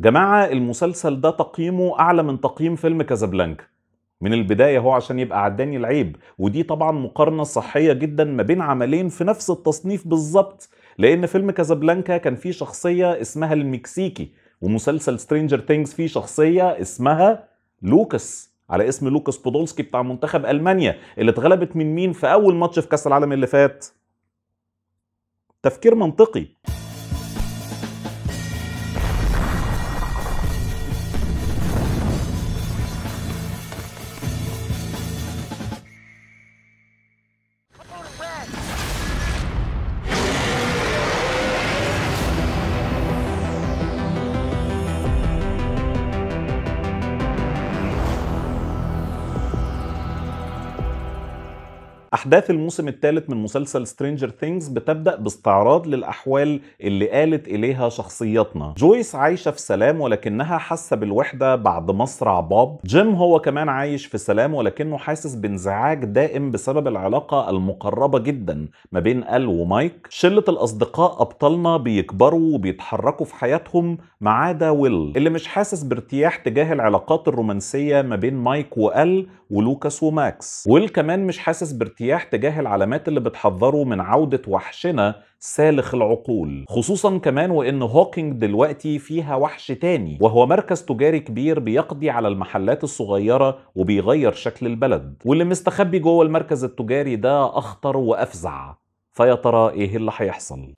جماعة المسلسل ده تقييمه أعلى من تقييم فيلم كازابلانكا من البداية هو عشان يبقى عداني العيب ودي طبعا مقارنة صحية جدا ما بين عملين في نفس التصنيف بالظبط لأن فيلم كازابلانكا كان فيه شخصية اسمها المكسيكي ومسلسل سترينجر تينجز فيه شخصية اسمها لوكاس على اسم لوكاس بودولسكي بتاع منتخب ألمانيا اللي اتغلبت من مين في أول ماتش في كأس العالم اللي فات تفكير منطقي أحداث الموسم الثالث من مسلسل سترينجر ثينجز بتبدأ باستعراض للأحوال اللي قالت إليها شخصياتنا جويس عايشة في سلام ولكنها حاسة بالوحدة بعد مصرع بوب جيم هو كمان عايش في سلام ولكنه حاسس بانزعاج دائم بسبب العلاقة المقربة جدا ما بين أل ومايك شلة الأصدقاء أبطالنا بيكبروا وبيتحركوا في حياتهم ما عدا ويل اللي مش حاسس بارتياح تجاه العلاقات الرومانسية ما بين مايك وأل ولوكاس وماكس ويل كمان مش حاسس بارتياح الارتياح تجاه العلامات اللي بتحذره من عودة وحشنا سالخ العقول خصوصا كمان وان هوكينج دلوقتي فيها وحش تاني وهو مركز تجاري كبير بيقضي على المحلات الصغيرة وبيغير شكل البلد واللي مستخبي جوه المركز التجاري ده اخطر وافزع فيا ترى ايه اللي هيحصل؟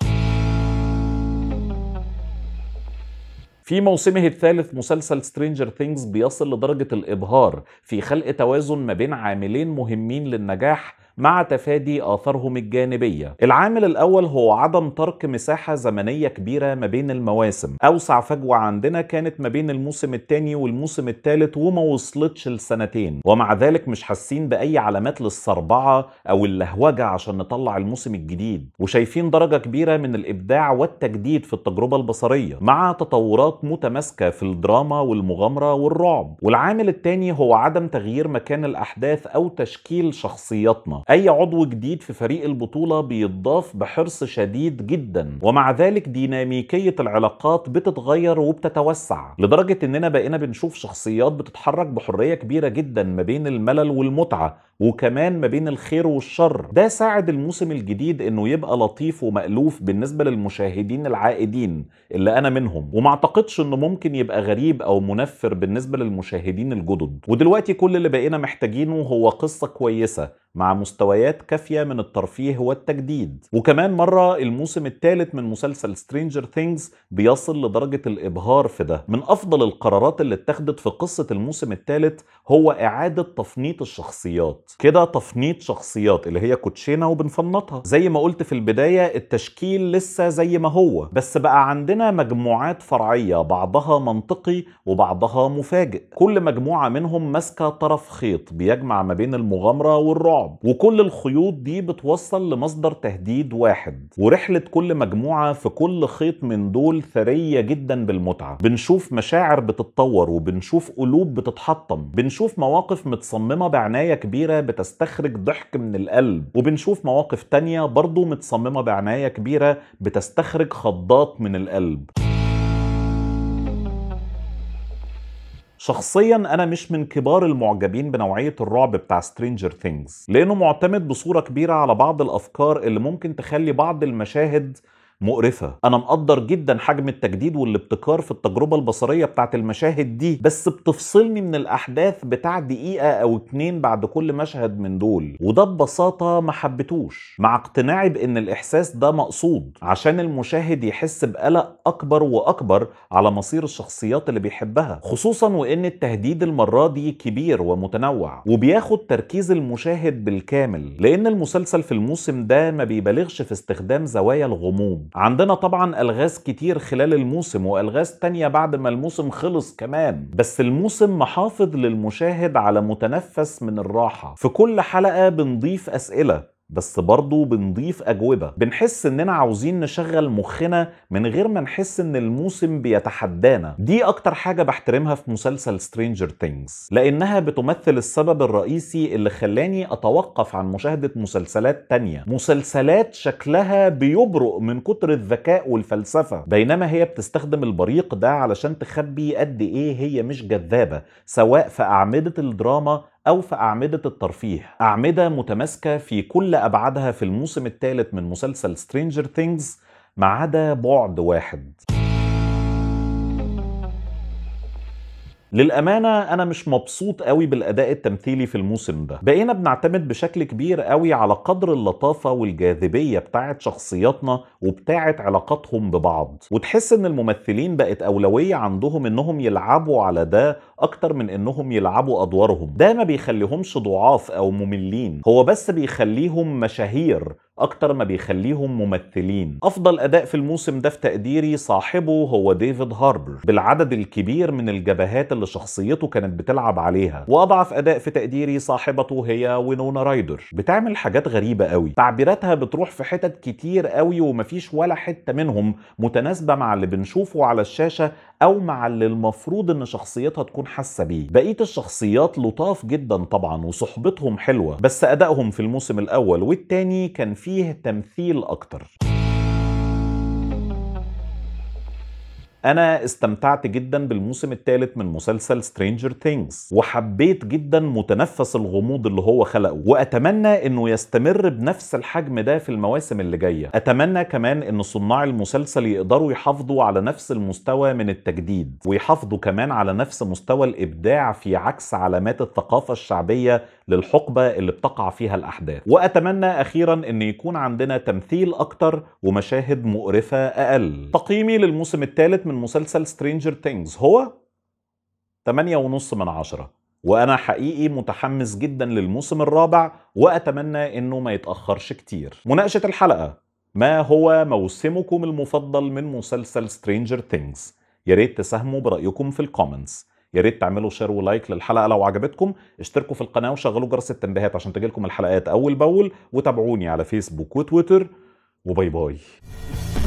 في موسمه الثالث مسلسل سترينجر ثينجز بيصل لدرجة الإبهار في خلق توازن ما بين عاملين مهمين للنجاح مع تفادي آثارهم الجانبية العامل الأول هو عدم ترك مساحة زمنية كبيرة ما بين المواسم أوسع فجوة عندنا كانت ما بين الموسم الثاني والموسم الثالث وما وصلتش لسنتين ومع ذلك مش حاسين بأي علامات للصربعة أو اللهوجة عشان نطلع الموسم الجديد وشايفين درجة كبيرة من الإبداع والتجديد في التجربة البصرية مع تطورات متماسكة في الدراما والمغامرة والرعب والعامل الثاني هو عدم تغيير مكان الأحداث أو تشكيل شخصياتنا اي عضو جديد في فريق البطوله بيتضاف بحرص شديد جدا ومع ذلك ديناميكيه العلاقات بتتغير وبتتوسع لدرجه اننا بقينا بنشوف شخصيات بتتحرك بحريه كبيره جدا ما بين الملل والمتعه وكمان ما بين الخير والشر ده ساعد الموسم الجديد انه يبقى لطيف ومألوف بالنسبة للمشاهدين العائدين اللي انا منهم وما اعتقدش انه ممكن يبقى غريب او منفر بالنسبة للمشاهدين الجدد ودلوقتي كل اللي بقينا محتاجينه هو قصة كويسة مع مستويات كافية من الترفيه والتجديد وكمان مرة الموسم الثالث من مسلسل سترينجر ثينجز بيصل لدرجة الإبهار في ده من أفضل القرارات اللي اتخذت في قصة الموسم الثالث هو إعادة تفنيط الشخصيات كده تفنيط شخصيات اللي هي كوتشينه وبنفنطها زي ما قلت في البدايه التشكيل لسه زي ما هو بس بقى عندنا مجموعات فرعيه بعضها منطقي وبعضها مفاجئ كل مجموعه منهم ماسكه طرف خيط بيجمع ما بين المغامره والرعب وكل الخيوط دي بتوصل لمصدر تهديد واحد ورحله كل مجموعه في كل خيط من دول ثريه جدا بالمتعه بنشوف مشاعر بتتطور وبنشوف قلوب بتتحطم بنشوف مواقف متصممه بعنايه كبيره بتستخرج ضحك من القلب وبنشوف مواقف تانية برضو متصممة بعناية كبيرة بتستخرج خضات من القلب شخصيا انا مش من كبار المعجبين بنوعيه الرعب بتاع سترينجر ثينجز لانه معتمد بصوره كبيره على بعض الافكار اللي ممكن تخلي بعض المشاهد مقرفه انا مقدر جدا حجم التجديد والابتكار في التجربه البصريه بتاعه المشاهد دي بس بتفصلني من الاحداث بتاع دقيقه او اتنين بعد كل مشهد من دول وده ببساطه ما حبيتوش مع اقتناعي بان الاحساس ده مقصود عشان المشاهد يحس بقلق اكبر واكبر على مصير الشخصيات اللي بيحبها خصوصا وان التهديد المره دي كبير ومتنوع وبياخد تركيز المشاهد بالكامل لان المسلسل في الموسم ده ما بيبالغش في استخدام زوايا الغموض عندنا طبعا الغاز كتير خلال الموسم والغاز تانية بعد ما الموسم خلص كمان بس الموسم محافظ للمشاهد على متنفس من الراحه في كل حلقه بنضيف اسئله بس برضه بنضيف أجوبة بنحس إننا عاوزين نشغل مخنا من غير ما نحس إن الموسم بيتحدانا دي أكتر حاجة بحترمها في مسلسل سترينجر ثينجز لأنها بتمثل السبب الرئيسي اللي خلاني أتوقف عن مشاهدة مسلسلات تانية مسلسلات شكلها بيبرق من كتر الذكاء والفلسفة بينما هي بتستخدم البريق ده علشان تخبي قد إيه هي مش جذابة سواء في أعمدة الدراما أو في أعمدة الترفيه أعمدة متماسكة في كل أبعادها في الموسم الثالث من مسلسل Stranger Things ما عدا بعد واحد للامانه انا مش مبسوط قوي بالاداء التمثيلي في الموسم ده بقينا بنعتمد بشكل كبير قوي على قدر اللطافه والجاذبيه بتاعت شخصياتنا وبتاعت علاقاتهم ببعض وتحس ان الممثلين بقت اولويه عندهم انهم يلعبوا على ده اكتر من انهم يلعبوا ادوارهم ده ما بيخليهمش ضعاف او مملين هو بس بيخليهم مشاهير اكتر ما بيخليهم ممثلين افضل اداء في الموسم ده في تقديري صاحبه هو ديفيد هاربر بالعدد الكبير من الجبهات اللي شخصيته كانت بتلعب عليها واضعف اداء في تقديري صاحبته هي وينونا رايدر بتعمل حاجات غريبه قوي تعبيراتها بتروح في حتت كتير قوي ومفيش ولا حته منهم متناسبه مع اللي بنشوفه على الشاشه او مع اللي المفروض ان شخصيتها تكون حاسه بيه بقيه الشخصيات لطاف جدا طبعا وصحبتهم حلوه بس ادائهم في الموسم الاول والتاني كان في فيه تمثيل اكتر انا استمتعت جدا بالموسم الثالث من مسلسل سترينجر ثينجز وحبيت جدا متنفس الغموض اللي هو خلقه واتمنى انه يستمر بنفس الحجم ده في المواسم اللي جايه اتمنى كمان ان صناع المسلسل يقدروا يحافظوا على نفس المستوى من التجديد ويحافظوا كمان على نفس مستوى الابداع في عكس علامات الثقافه الشعبيه للحقبه اللي بتقع فيها الاحداث واتمنى اخيرا ان يكون عندنا تمثيل اكتر ومشاهد مقرفه اقل تقييمي للموسم الثالث من مسلسل سترينجر تينجز هو 8.5 من عشرة وأنا حقيقي متحمس جدا للموسم الرابع وأتمنى إنه ما يتأخرش كتير مناقشة الحلقة ما هو موسمكم المفضل من مسلسل سترينجر تينجز يا ريت تساهموا برأيكم في الكومنتس يا ريت تعملوا شير ولايك للحلقه لو عجبتكم اشتركوا في القناه وشغلوا جرس التنبيهات عشان تجيلكم الحلقات اول باول وتابعوني على فيسبوك وتويتر وباي باي